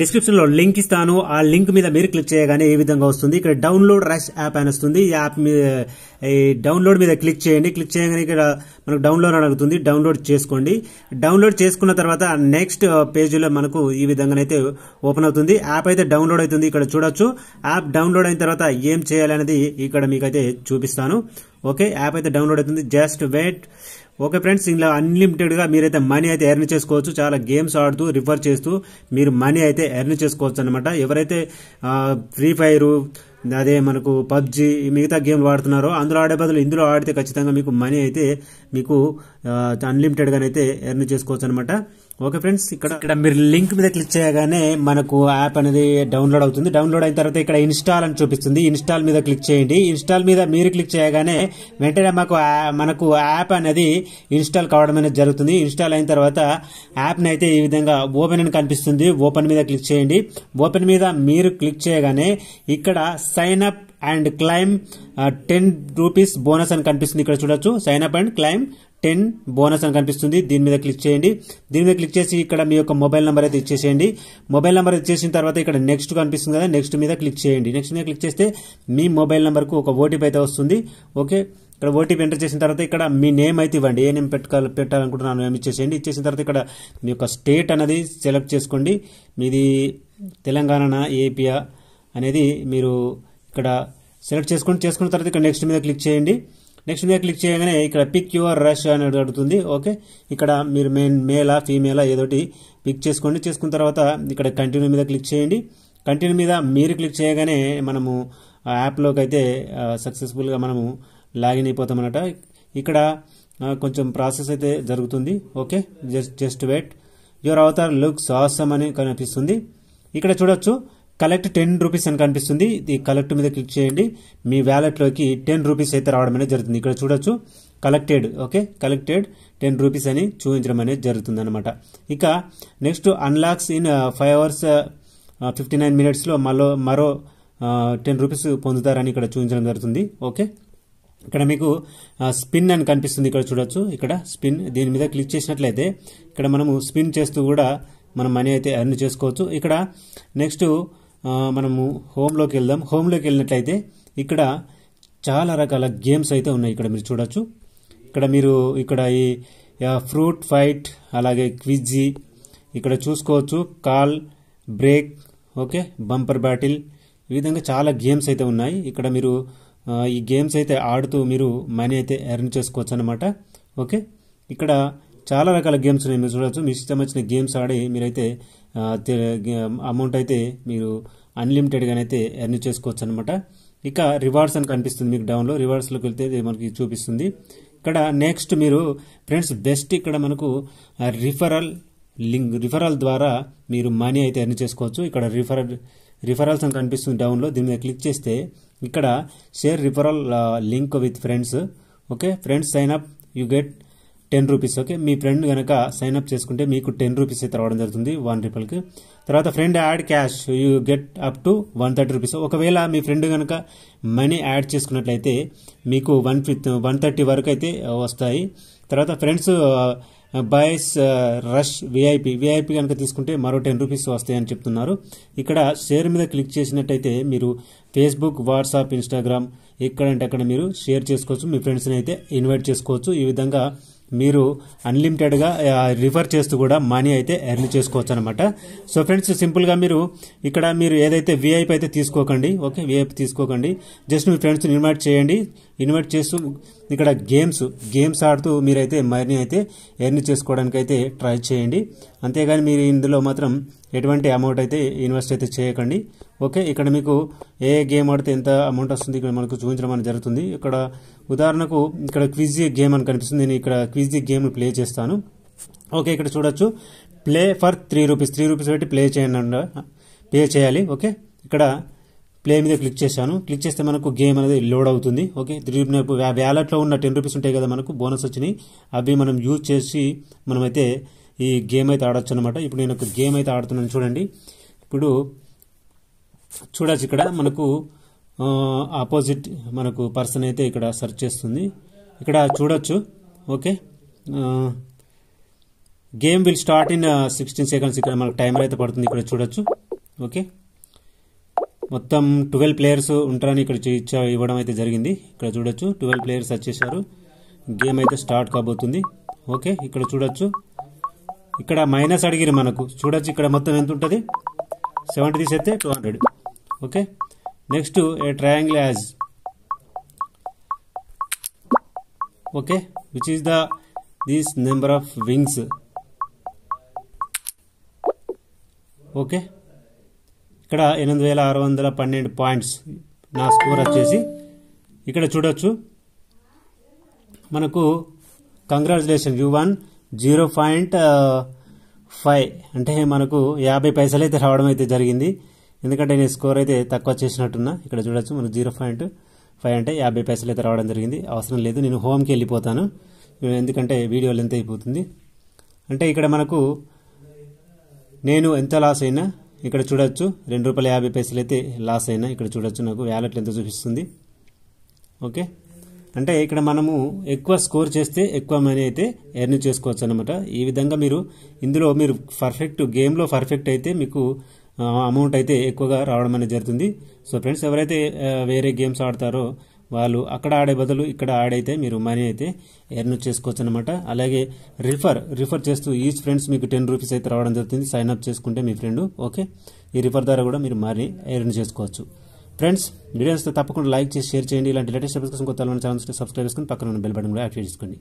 description లో link ఇస్తాను ఆ లింక్ మీద మీరు క్లిక్ చేయగానే ఏ విధంగా వస్తుంది ఇక్కడ డౌన్లోడ్ రష్ యాప్ అని వస్తుంది ఈ యాప్ మీద ఈ డౌన్లోడ్ మీద క్లిక్ చేయండి క్లిక్ చేయగానే ఇక్కడ మనకు డౌన్లోడ్ అని అడుగుతుంది డౌన్లోడ్ చేసుకోండి డౌన్లోడ్ చేసుకున్న తర్వాత నెక్స్ట్ పేజీలో మనకు ఈ విధంగానైతే ఓపెన్ అవుతుంది యాప్ అయితే డౌన్లోడ్ అవుతుంది ఇక్కడ చూడొచ్చు యాప్ డౌన్లోడ్ అయిన తర్వాత ఏం చేయాలనేది ఇక్కడ మీకైతే చూపిస్తాను ఓకే యాప్ అయితే డౌన్లోడ్ అవుతుంది జస్ట్ వెయిట్ ఓకే ఫ్రెండ్స్ ఇలా అన్లిమిటెడ్గా మీరైతే మనీ అయితే ఎర్న్ చేసుకోవచ్చు చాలా గేమ్స్ ఆడుతూ రిఫర్ చేస్తూ మీరు మనీ అయితే ఎర్న్ చేసుకోవచ్చు అనమాట ఎవరైతే ఫ్రీ ఫైర్ అదే మనకు పబ్జి మిగతా గేమ్లు ఆడుతున్నారో అందులో ఆడే బదులు ఇందులో ఆడితే ఖచ్చితంగా మీకు మనీ అయితే మీకు అన్లిమిటెడ్గానైతే ఎర్న్ చేసుకోవచ్చు అనమాట ఓకే ఫ్రెండ్స్ ఇక్కడ ఇక్కడ మీరు లింక్ మీద క్లిక్ చేయగానే మనకు యాప్ అనేది డౌన్లోడ్ అవుతుంది డౌన్లోడ్ అయిన తర్వాత ఇక్కడ ఇన్స్టాల్ అని చూపిస్తుంది ఇన్స్టాల్ మీద క్లిక్ చేయండి ఇన్స్టాల్ మీద మీరు క్లిక్ చేయగానే వెంటనే మాకు మనకు యాప్ అనేది ఇన్స్టాల్ కావడం అనేది జరుగుతుంది ఇన్స్టాల్ అయిన తర్వాత యాప్ని అయితే ఈ విధంగా ఓపెన్ అని కనిపిస్తుంది ఓపెన్ మీద క్లిక్ చేయండి ఓపెన్ మీద మీరు క్లిక్ చేయగానే ఇక్కడ sign up and claim ten rupees bonus అని కనిపిస్తుంది ఇక్కడ చూడొచ్చు sign up and claim ten bonus అని కనిపిస్తుంది దీని మీద క్లిక్ చేయండి దీని మీద క్లిక్ చేసి ఇక్కడ మీ యొక్క మొబైల్ నెంబర్ అయితే ఇచ్చేసేయండి మొబైల్ నెంబర్ ఇచ్చేసిన తర్వాత ఇక్కడ నెక్స్ట్ కనిపిస్తుంది కదా నెక్స్ట్ మీద క్లిక్ చేయండి నెక్స్ట్ మీద క్లిక్ చేస్తే మీ మొబైల్ నెంబర్కు ఒక ఓటీపీ అయితే వస్తుంది ఓకే ఇక్కడ ఓటీపీ ఎంటర్ చేసిన తర్వాత ఇక్కడ మీ నేమ్ అయితే ఇవ్వండి ఏ నేమ్ పెట్టుకోవాలి పెట్టాలనుకుంటున్నాను నేమ్ ఇచ్చేసేయండి ఇచ్చేసిన తర్వాత ఇక్కడ మీ యొక్క స్టేట్ అనేది సెలెక్ట్ చేసుకోండి మీది తెలంగాణ ఏపీఆ అనేది మీరు ఇక్కడ సెలెక్ట్ చేసుకోండి చేసుకున్న తర్వాత ఇక్కడ నెక్స్ట్ మీద క్లిక్ చేయండి నెక్స్ట్ మీద క్లిక్ చేయగానే ఇక్కడ పిక్ యువర్ రష్ అనేది అడుగుతుంది ఓకే ఇక్కడ మీరు మెయిన్ మేలా ఫీమేలా ఏదోటి పిక్ చేసుకోండి చేసుకున్న తర్వాత ఇక్కడ కంటిన్యూ మీద క్లిక్ చేయండి కంటిన్యూ మీద మీరు క్లిక్ చేయగానే మనము యాప్లోకి అయితే సక్సెస్ఫుల్గా మనము లాగిన్ అయిపోతాం ఇక్కడ కొంచెం ప్రాసెస్ అయితే జరుగుతుంది okay just just wait your avatar looks awesome అని కనిపిస్తుంది ఇక్కడ చూడొచ్చు కలెక్ట్ టెన్ రూపీస్ అని కనిపిస్తుంది ఈ కలెక్ట్ మీద క్లిక్ చేయండి మీ వ్యాలెట్లోకి టెన్ రూపీస్ అయితే రావడం అనేది జరుగుతుంది ఇక్కడ చూడొచ్చు collected okay collected ten rupees అని చూపించడం అనేది జరుగుతుంది అనమాట ఇక next unlocks in five hours fifty nine మినిట్స్లో మరో మరో టెన్ uh, రూపీస్ పొందుతారని ఇక్కడ చూపించడం జరుగుతుంది ఓకే ఇక్కడ మీకు స్పిన్ uh, అని కనిపిస్తుంది ఇక్కడ చూడొచ్చు ఇక్కడ స్పిన్ దీని మీద క్లిక్ చేసినట్లయితే ఇక్కడ మనము స్పిన్ చేస్తూ కూడా మనం మనీ అయితే అర్న్ చేసుకోవచ్చు ఇక్కడ నెక్స్ట్ మనము హోమ్లోకి వెళ్దాం హోమ్లోకి వెళ్ళినట్లయితే ఇక్కడ చాలా రకాల గేమ్స్ అయితే ఉన్నాయి ఇక్కడ మీరు చూడొచ్చు ఇక్కడ మీరు ఇక్కడ ఈ ఫ్రూట్ ఫైట్ అలాగే క్విజీ ఇక్కడ చూసుకోవచ్చు call break okay bumper battle ఈ విధంగా చాలా గేమ్స్ అయితే ఉన్నాయి ఇక్కడ మీరు ఈ గేమ్స్ అయితే ఆడుతూ మీరు మనీ అయితే ఎర్న్ చేసుకోవచ్చు అనమాట ఓకే ఇక్కడ చాలా రకాల గేమ్స్ ఉన్నాయి మీరు చూడవచ్చు మీకు ఇష్టం వచ్చిన గేమ్స్ ఆడి మీరైతే అమౌంట్ అయితే మీరు అన్లిమిటెడ్గానైతే ఎర్న్ చేసుకోవచ్చు అనమాట ఇక రివార్డ్స్ అని కనిపిస్తుంది మీకు డౌన్లో రివార్డ్స్లోకి వెళ్తే మనకి చూపిస్తుంది ఇక్కడ నెక్స్ట్ మీరు ఫ్రెండ్స్ బెస్ట్ ఇక్కడ మనకు రిఫరల్ లింక్ రిఫరల్ ద్వారా మీరు మనీ అయితే ఎర్న్ చేసుకోవచ్చు ఇక్కడ రిఫరల్ రిఫరల్స్ అని కనిపిస్తుంది డౌన్లో దీని మీద క్లిక్ చేస్తే ఇక్కడ share referral link with friends okay friends sign up you get ten rupees okay మీ ఫ్రెండ్ కనుక సైన్ అప్ చేసుకుంటే మీకు టెన్ రూపీస్ అయితే రావడం జరుగుతుంది వన్ రిపల్కి తర్వాత friend add cash you get up to one thirty rupees ఒకవేళ మీ ఫ్రెండ్ కనుక మనీ యాడ్ చేసుకున్నట్లయితే మీకు వన్ ఫిఫ్ వన్ థర్టీ వరకు అయితే వస్తాయి తర్వాత friends buys rush VIP VIP కనుక తీసుకుంటే మరో టెన్ రూపీస్ వస్తాయని చెప్తున్నారు ఇక్కడ షేర్ మీద క్లిక్ చేసినట్టయితే మీరు ఫేస్బుక్ వాట్సాప్ ఇన్స్టాగ్రామ్ ఎక్కడంటే అక్కడ మీరు షేర్ చేసుకోవచ్చు మీ ఫ్రెండ్స్ని అయితే ఇన్వైట్ చేసుకోవచ్చు ఈ విధంగా మీరు అన్లిమిటెడ్గా రిఫర్ చేస్తూ కూడా మనీ అయితే ఎర్న్ చేసుకోవచ్చు అనమాట సో ఫ్రెండ్స్ సింపుల్గా మీరు ఇక్కడ మీరు ఏదైతే విఐపి అయితే తీసుకోకండి ఓకే విఐపి తీసుకోకండి జస్ట్ మీ ఫ్రెండ్స్ని ఇన్వైట్ చేయండి ఇన్వైట్ చేస్తూ ఇక్కడ గేమ్స్ గేమ్స్ ఆడుతూ మీరైతే మనీ అయితే ఎర్న్ చేసుకోవడానికి అయితే ట్రై చేయండి అంతేగాని మీరు ఇందులో మాత్రం ఎటువంటి అమౌంట్ అయితే ఇన్వెస్ట్ అయితే చేయకండి ఓకే ఇక్కడ మీకు ఏ గేమ్ ఆడితే ఎంత అమౌంట్ వస్తుంది ఇక్కడ మనకు చూపించడం అనేది జరుగుతుంది ఇక్కడ ఉదాహరణకు ఇక్కడ క్విజీ గేమ్ అని కనిపిస్తుంది నేను ఇక్కడ క్విజీ గేమ్ ప్లే చేస్తాను ఓకే ఇక్కడ చూడొచ్చు play for three rupees three rupees పెట్టి ప్లే చేయండి ప్లే చేయాలి ఓకే ఇక్కడ ప్లే మీద క్లిక్ చేశాను క్లిక్ చేస్తే మనకు గేమ్ అనేది లోడ్ అవుతుంది ఓకే త్రీ వ్యాలెట్లో ఉన్న టెన్ రూపీస్ ఉంటాయి కదా మనకు బోనస్ వచ్చినాయి అవి మనం యూజ్ చేసి మనమైతే ఈ గేమ్ అయితే ఆడొచ్చు అనమాట ఇప్పుడు నేను ఒక గేమ్ అయితే ఆడుతున్నాను చూడండి ఇప్పుడు చూడచ్చు ఇక్కడ మనకు ఆపోజిట్ మనకు పర్సన్ అయితే ఇక్కడ సెర్చ్ చేస్తుంది ఇక్కడ చూడొచ్చు okay game will start in sixteen seconds ఇక్కడ మనకు టైమర్ అయితే పడుతుంది ఇక్కడ చూడొచ్చు ఓకే మొత్తం ట్వెల్వ్ ప్లేయర్స్ ఉంటారని ఇక్కడ ఇవ్వడం అయితే జరిగింది ఇక్కడ చూడొచ్చు ట్వెల్వ్ ప్లేయర్స్ వచ్చేసారు గేమ్ అయితే స్టార్ట్ కాబోతుంది ఓకే ఇక్కడ చూడొచ్చు ఇక్కడ మైనస్ అడిగిరు మనకు చూడొచ్చు ఇక్కడ మొత్తం ఎంత ఉంటుంది సెవెంటీ తీసేస్తే two hundred okay next a triangle has okay which is the this number of wings okay ఇక్కడ ఎనిమిది వేల ఆరు వందల పన్నెండు పాయింట్స్ నా స్కోర్ వచ్చేసి ఇక్కడ చూడొచ్చు మనకు congratulation you won zero point five అంటే మనకు యాభై పైసలు అయితే రావడం అయితే జరిగింది ఎందుకంటే నేను స్కోర్ అయితే తక్కువ చేసినట్టున్నా ఇక్కడ చూడొచ్చు మనకు జీరో పాయింట్ ఫైవ్ అంటే యాభై పైసలు అయితే రావడం జరిగింది అవసరం లేదు నేను హోమ్కి వెళ్ళిపోతాను ఎందుకంటే వీడియో లెంత్ అయిపోతుంది అంటే ఇక్కడ మనకు నేను ఎంత లాస్ అయినా ఇక్కడ చూడొచ్చు రెండు రూపాయల యాభై పైసలు అయితే లాస్ అయినా ఇక్కడ చూడొచ్చు నాకు వ్యాలెట్లు ఎంత చూపిస్తుంది ఓకే అంటే ఇక్కడ మనము ఎక్కువ స్కోర్ చేస్తే ఎక్కువ మనీ అయితే ఎర్న్ చేసుకోవచ్చు అనమాట ఈ విధంగా మీరు ఇందులో మీరు పర్ఫెక్ట్ గేమ్లో పర్ఫెక్ట్ అయితే మీకు అమౌంట్ అయితే ఎక్కువగా రావడం అనేది జరుగుతుంది సో ఫ్రెండ్స్ ఎవరైతే వేరే గేమ్స్ ఆడతారో వాళ్ళు అక్కడ ఆడే బదులు ఇక్కడ ఆడైతే మీరు మనీ అయితే ఎర్న్ చేసుకోవచ్చు అనమాట అలాగే రిఫర్ రిఫర్ చేస్తూ ఈచ్ ఫ్రెండ్స్ మీకు టెన్ రూపీస్ అయితే రావడం జరుగుతుంది సైన్ అప్ చేసుకుంటే మీ ఫ్రెండ్ ఓకే ఈ రిఫర్ ద్వారా కూడా మీరు మనీ ఎర్న్ చేసుకోవచ్చు ఫ్రెండ్స్ వీడియోస్ తప్పకుండా లైక్ చేసి షేర్ చేయండి ఇలాంటి లేటెస్ట్ అప్డేట్స్ కోసం కొత్త ఛానల్స్ సబ్స్క్రైబ్ చేసుకుని పక్కన బెల్ బటన్ కూడా యాక్టివేట్ చేసుకోండి